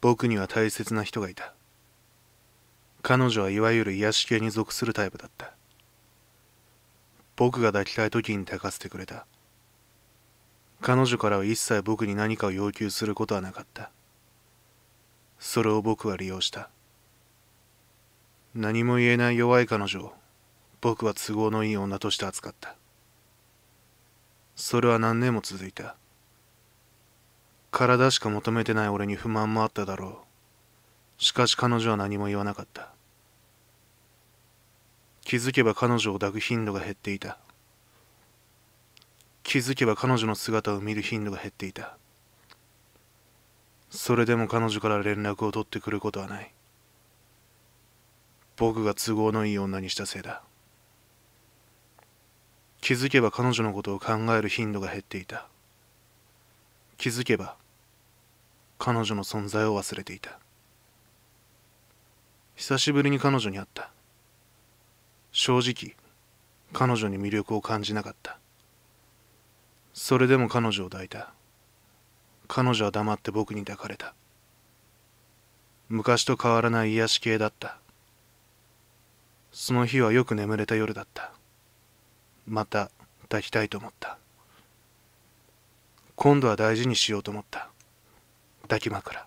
僕には大切な人がいた彼女はいわゆる癒し系に属するタイプだった僕が抱きたい時に抱かせてくれた彼女からは一切僕に何かを要求することはなかったそれを僕は利用した何も言えない弱い彼女を僕は都合のいい女として扱ったそれは何年も続いた体しか求めてない俺に不満もあっただろうしかし彼女は何も言わなかった気づけば彼女を抱く頻度が減っていた気づけば彼女の姿を見る頻度が減っていたそれでも彼女から連絡を取ってくることはない僕が都合のいい女にしたせいだ気づけば彼女のことを考える頻度が減っていた気づけば彼女の存在を忘れていた久しぶりに彼女に会った正直彼女に魅力を感じなかったそれでも彼女を抱いた彼女は黙って僕に抱かれた昔と変わらない癒し系だったその日はよく眠れた夜だったまた抱きたいと思った今度は大事にしようと思った抱き枕